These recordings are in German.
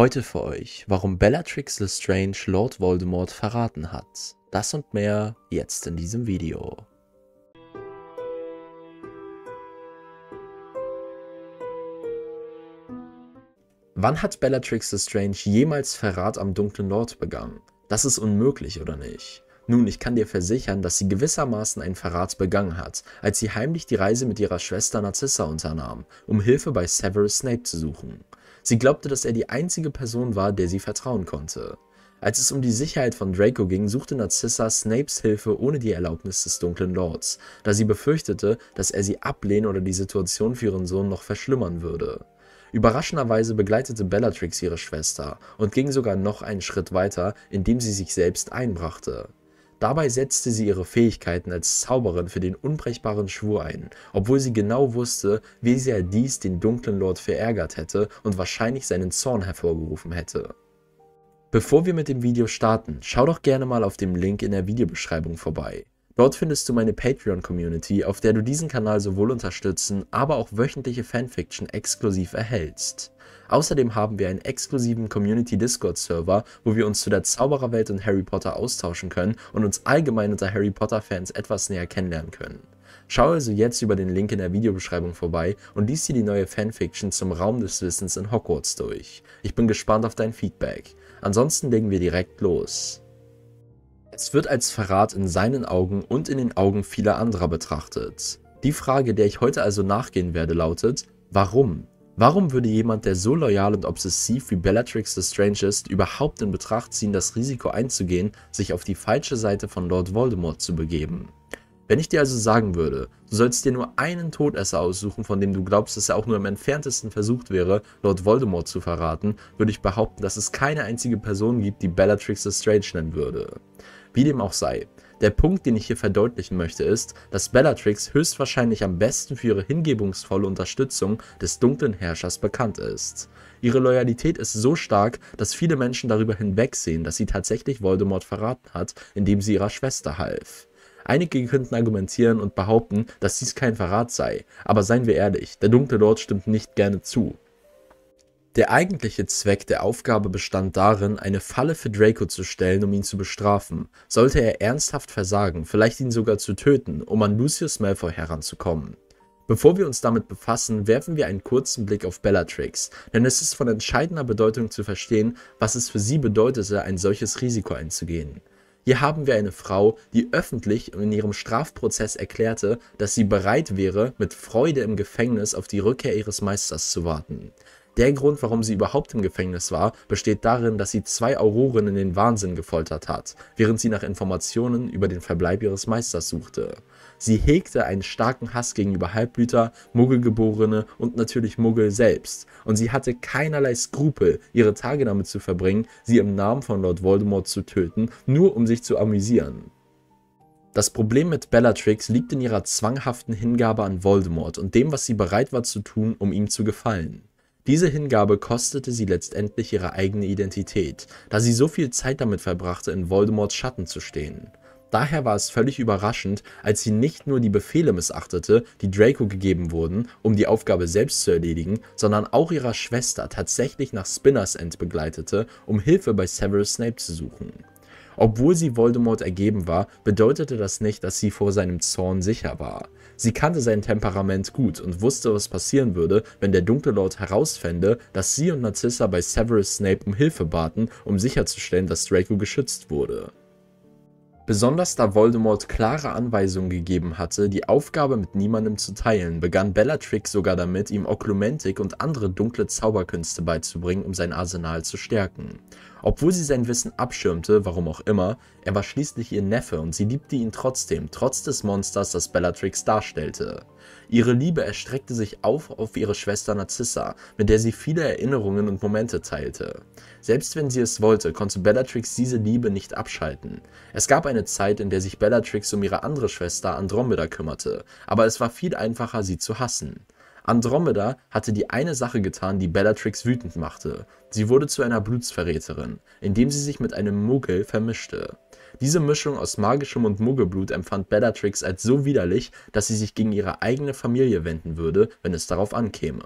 Heute für euch, warum Bellatrix Lestrange Lord Voldemort verraten hat. Das und mehr jetzt in diesem Video. Wann hat Bellatrix Lestrange jemals Verrat am dunklen Lord begangen? Das ist unmöglich, oder nicht? Nun, ich kann dir versichern, dass sie gewissermaßen einen Verrat begangen hat, als sie heimlich die Reise mit ihrer Schwester Narcissa unternahm, um Hilfe bei Severus Snape zu suchen. Sie glaubte, dass er die einzige Person war, der sie vertrauen konnte. Als es um die Sicherheit von Draco ging, suchte Narcissa Snapes Hilfe ohne die Erlaubnis des dunklen Lords, da sie befürchtete, dass er sie ablehnen oder die Situation für ihren Sohn noch verschlimmern würde. Überraschenderweise begleitete Bellatrix ihre Schwester und ging sogar noch einen Schritt weiter, indem sie sich selbst einbrachte. Dabei setzte sie ihre Fähigkeiten als Zauberin für den unbrechbaren Schwur ein, obwohl sie genau wusste, wie sehr dies den dunklen Lord verärgert hätte und wahrscheinlich seinen Zorn hervorgerufen hätte. Bevor wir mit dem Video starten, schau doch gerne mal auf dem Link in der Videobeschreibung vorbei. Dort findest du meine Patreon-Community, auf der du diesen Kanal sowohl unterstützen, aber auch wöchentliche Fanfiction exklusiv erhältst. Außerdem haben wir einen exklusiven Community-Discord-Server, wo wir uns zu der Zaubererwelt und Harry Potter austauschen können und uns allgemein unter Harry Potter-Fans etwas näher kennenlernen können. Schau also jetzt über den Link in der Videobeschreibung vorbei und lies dir die neue Fanfiction zum Raum des Wissens in Hogwarts durch. Ich bin gespannt auf dein Feedback. Ansonsten legen wir direkt los. Nichts wird als Verrat in seinen Augen und in den Augen vieler anderer betrachtet. Die Frage, der ich heute also nachgehen werde, lautet, warum? Warum würde jemand, der so loyal und obsessiv wie Bellatrix the Strange ist, überhaupt in Betracht ziehen, das Risiko einzugehen, sich auf die falsche Seite von Lord Voldemort zu begeben? Wenn ich dir also sagen würde, du sollst dir nur einen Todesser aussuchen, von dem du glaubst, dass er auch nur im entferntesten versucht wäre, Lord Voldemort zu verraten, würde ich behaupten, dass es keine einzige Person gibt, die Bellatrix the Strange nennen würde. Wie dem auch sei. Der Punkt, den ich hier verdeutlichen möchte, ist, dass Bellatrix höchstwahrscheinlich am besten für ihre hingebungsvolle Unterstützung des dunklen Herrschers bekannt ist. Ihre Loyalität ist so stark, dass viele Menschen darüber hinwegsehen, dass sie tatsächlich Voldemort verraten hat, indem sie ihrer Schwester half. Einige könnten argumentieren und behaupten, dass dies kein Verrat sei, aber seien wir ehrlich, der dunkle Lord stimmt nicht gerne zu. Der eigentliche Zweck der Aufgabe bestand darin, eine Falle für Draco zu stellen, um ihn zu bestrafen. Sollte er ernsthaft versagen, vielleicht ihn sogar zu töten, um an Lucius Malfoy heranzukommen. Bevor wir uns damit befassen, werfen wir einen kurzen Blick auf Bellatrix, denn es ist von entscheidender Bedeutung zu verstehen, was es für sie bedeutete, ein solches Risiko einzugehen. Hier haben wir eine Frau, die öffentlich in ihrem Strafprozess erklärte, dass sie bereit wäre, mit Freude im Gefängnis auf die Rückkehr ihres Meisters zu warten. Der Grund, warum sie überhaupt im Gefängnis war, besteht darin, dass sie zwei Auroren in den Wahnsinn gefoltert hat, während sie nach Informationen über den Verbleib ihres Meisters suchte. Sie hegte einen starken Hass gegenüber Halbblüter, Muggelgeborene und natürlich Muggel selbst, und sie hatte keinerlei Skrupel, ihre Tage damit zu verbringen, sie im Namen von Lord Voldemort zu töten, nur um sich zu amüsieren. Das Problem mit Bellatrix liegt in ihrer zwanghaften Hingabe an Voldemort und dem, was sie bereit war zu tun, um ihm zu gefallen. Diese Hingabe kostete sie letztendlich ihre eigene Identität, da sie so viel Zeit damit verbrachte, in Voldemorts Schatten zu stehen. Daher war es völlig überraschend, als sie nicht nur die Befehle missachtete, die Draco gegeben wurden, um die Aufgabe selbst zu erledigen, sondern auch ihrer Schwester tatsächlich nach Spinners End begleitete, um Hilfe bei Severus Snape zu suchen. Obwohl sie Voldemort ergeben war, bedeutete das nicht, dass sie vor seinem Zorn sicher war. Sie kannte sein Temperament gut und wusste, was passieren würde, wenn der dunkle Lord herausfände, dass sie und Narcissa bei Severus Snape um Hilfe baten, um sicherzustellen, dass Draco geschützt wurde. Besonders da Voldemort klare Anweisungen gegeben hatte, die Aufgabe mit niemandem zu teilen, begann Bellatrix sogar damit, ihm Oklumentik und andere dunkle Zauberkünste beizubringen, um sein Arsenal zu stärken. Obwohl sie sein Wissen abschirmte, warum auch immer, er war schließlich ihr Neffe und sie liebte ihn trotzdem, trotz des Monsters, das Bellatrix darstellte. Ihre Liebe erstreckte sich auf auf ihre Schwester Narcissa, mit der sie viele Erinnerungen und Momente teilte. Selbst wenn sie es wollte, konnte Bellatrix diese Liebe nicht abschalten. Es gab eine Zeit, in der sich Bellatrix um ihre andere Schwester Andromeda kümmerte, aber es war viel einfacher, sie zu hassen. Andromeda hatte die eine Sache getan, die Bellatrix wütend machte. Sie wurde zu einer Blutsverräterin, indem sie sich mit einem Muggel vermischte. Diese Mischung aus magischem und Muggelblut empfand Bellatrix als so widerlich, dass sie sich gegen ihre eigene Familie wenden würde, wenn es darauf ankäme.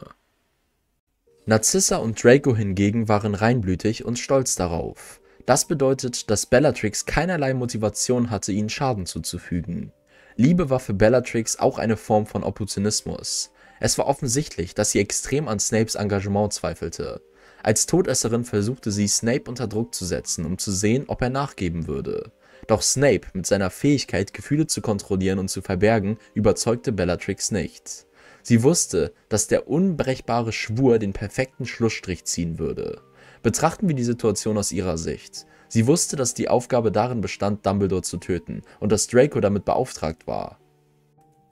Narcissa und Draco hingegen waren reinblütig und stolz darauf. Das bedeutet, dass Bellatrix keinerlei Motivation hatte, ihnen Schaden zuzufügen. Liebe war für Bellatrix auch eine Form von Opportunismus. Es war offensichtlich, dass sie extrem an Snapes Engagement zweifelte. Als Todesserin versuchte sie, Snape unter Druck zu setzen, um zu sehen, ob er nachgeben würde. Doch Snape, mit seiner Fähigkeit, Gefühle zu kontrollieren und zu verbergen, überzeugte Bellatrix nicht. Sie wusste, dass der unbrechbare Schwur den perfekten Schlussstrich ziehen würde. Betrachten wir die Situation aus ihrer Sicht. Sie wusste, dass die Aufgabe darin bestand, Dumbledore zu töten und dass Draco damit beauftragt war.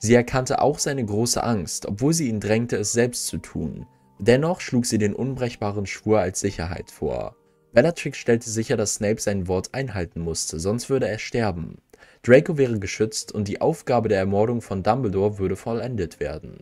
Sie erkannte auch seine große Angst, obwohl sie ihn drängte, es selbst zu tun. Dennoch schlug sie den unbrechbaren Schwur als Sicherheit vor. Bellatrix stellte sicher, dass Snape sein Wort einhalten musste, sonst würde er sterben. Draco wäre geschützt und die Aufgabe der Ermordung von Dumbledore würde vollendet werden.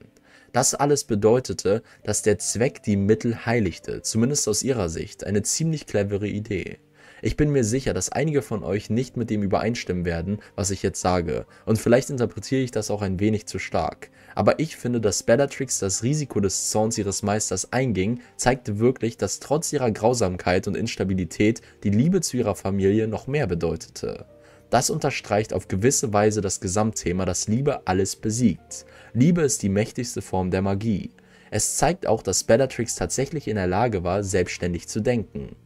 Das alles bedeutete, dass der Zweck die Mittel heiligte, zumindest aus ihrer Sicht, eine ziemlich clevere Idee. Ich bin mir sicher, dass einige von euch nicht mit dem übereinstimmen werden, was ich jetzt sage. Und vielleicht interpretiere ich das auch ein wenig zu stark. Aber ich finde, dass Bellatrix das Risiko des Zorns ihres Meisters einging, zeigte wirklich, dass trotz ihrer Grausamkeit und Instabilität die Liebe zu ihrer Familie noch mehr bedeutete. Das unterstreicht auf gewisse Weise das Gesamtthema, dass Liebe alles besiegt. Liebe ist die mächtigste Form der Magie. Es zeigt auch, dass Bellatrix tatsächlich in der Lage war, selbstständig zu denken.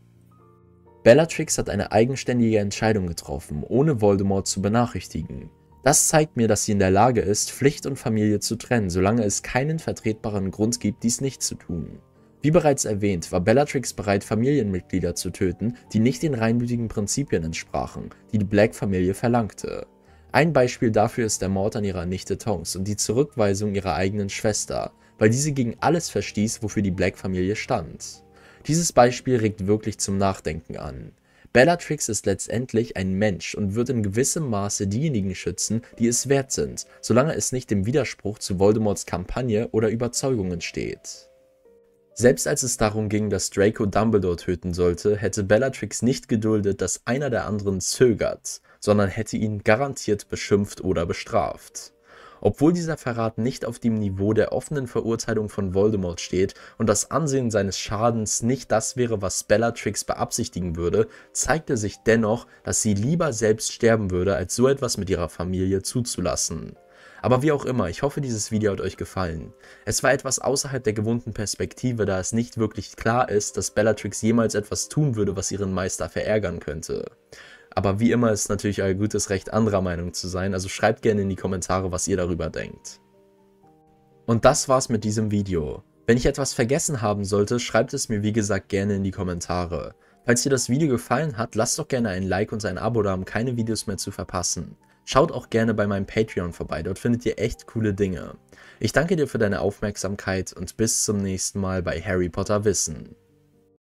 Bellatrix hat eine eigenständige Entscheidung getroffen, ohne Voldemort zu benachrichtigen. Das zeigt mir, dass sie in der Lage ist, Pflicht und Familie zu trennen, solange es keinen vertretbaren Grund gibt, dies nicht zu tun. Wie bereits erwähnt, war Bellatrix bereit, Familienmitglieder zu töten, die nicht den reinmütigen Prinzipien entsprachen, die die Black-Familie verlangte. Ein Beispiel dafür ist der Mord an ihrer Nichte Tonks und die Zurückweisung ihrer eigenen Schwester, weil diese gegen alles verstieß, wofür die Black-Familie stand. Dieses Beispiel regt wirklich zum Nachdenken an. Bellatrix ist letztendlich ein Mensch und wird in gewissem Maße diejenigen schützen, die es wert sind, solange es nicht im Widerspruch zu Voldemorts Kampagne oder Überzeugungen steht. Selbst als es darum ging, dass Draco Dumbledore töten sollte, hätte Bellatrix nicht geduldet, dass einer der anderen zögert, sondern hätte ihn garantiert beschimpft oder bestraft. Obwohl dieser Verrat nicht auf dem Niveau der offenen Verurteilung von Voldemort steht und das Ansehen seines Schadens nicht das wäre, was Bellatrix beabsichtigen würde, zeigte sich dennoch, dass sie lieber selbst sterben würde, als so etwas mit ihrer Familie zuzulassen. Aber wie auch immer, ich hoffe, dieses Video hat euch gefallen. Es war etwas außerhalb der gewohnten Perspektive, da es nicht wirklich klar ist, dass Bellatrix jemals etwas tun würde, was ihren Meister verärgern könnte. Aber wie immer ist natürlich euer gutes Recht, anderer Meinung zu sein, also schreibt gerne in die Kommentare, was ihr darüber denkt. Und das war's mit diesem Video. Wenn ich etwas vergessen haben sollte, schreibt es mir wie gesagt gerne in die Kommentare. Falls dir das Video gefallen hat, lasst doch gerne ein Like und ein Abo da, um keine Videos mehr zu verpassen. Schaut auch gerne bei meinem Patreon vorbei, dort findet ihr echt coole Dinge. Ich danke dir für deine Aufmerksamkeit und bis zum nächsten Mal bei Harry Potter Wissen.